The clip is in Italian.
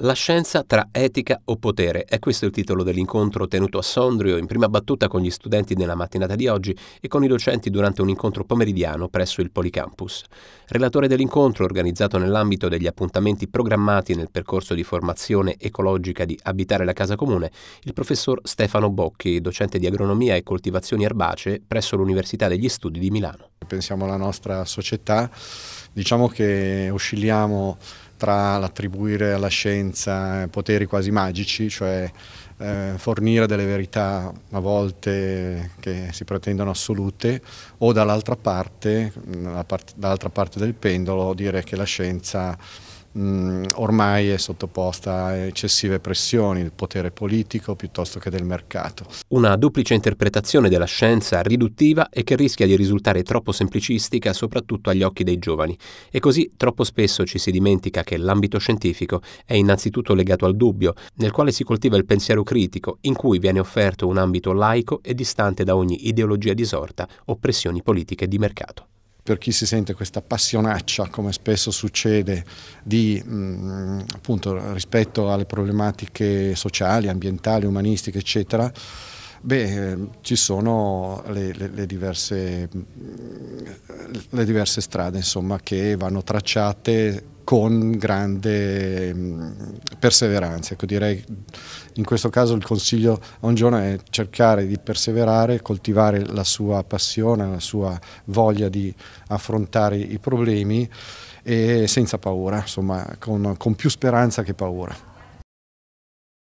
La scienza tra etica o potere. È questo il titolo dell'incontro tenuto a Sondrio in prima battuta con gli studenti nella mattinata di oggi e con i docenti durante un incontro pomeridiano presso il Policampus. Relatore dell'incontro, organizzato nell'ambito degli appuntamenti programmati nel percorso di formazione ecologica di Abitare la Casa Comune, il professor Stefano Bocchi, docente di agronomia e coltivazioni erbacee presso l'Università degli Studi di Milano. Pensiamo alla nostra società, diciamo che oscilliamo tra l'attribuire alla scienza eh, poteri quasi magici, cioè eh, fornire delle verità a volte che si pretendono assolute, o dall'altra parte, mm, dall'altra parte del pendolo, dire che la scienza mh, mm, ormai è sottoposta a eccessive pressioni del potere politico piuttosto che del mercato. Una duplice interpretazione della scienza riduttiva e che rischia di risultare troppo semplicistica soprattutto agli occhi dei giovani e così troppo spesso ci si dimentica che l'ambito scientifico è innanzitutto legato al dubbio, nel quale si coltiva il pensiero critico, in cui viene offerto un ambito laico e distante da ogni ideologia disorta o pressioni politiche di mercato per chi si sente questa passionaccia, come spesso succede, di, mh, mm, appunto, rispetto alle problematiche sociali, ambientali, umanistiche, eccetera, Beh, eh, ci sono le, le, le, diverse, mm, le diverse strade insomma, che vanno tracciate con grande mm, perseveranza. Ecco, direi in questo caso il consiglio a un giorno è cercare di perseverare, coltivare la sua passione, la sua voglia di affrontare i problemi e senza paura, insomma con, con più speranza che paura.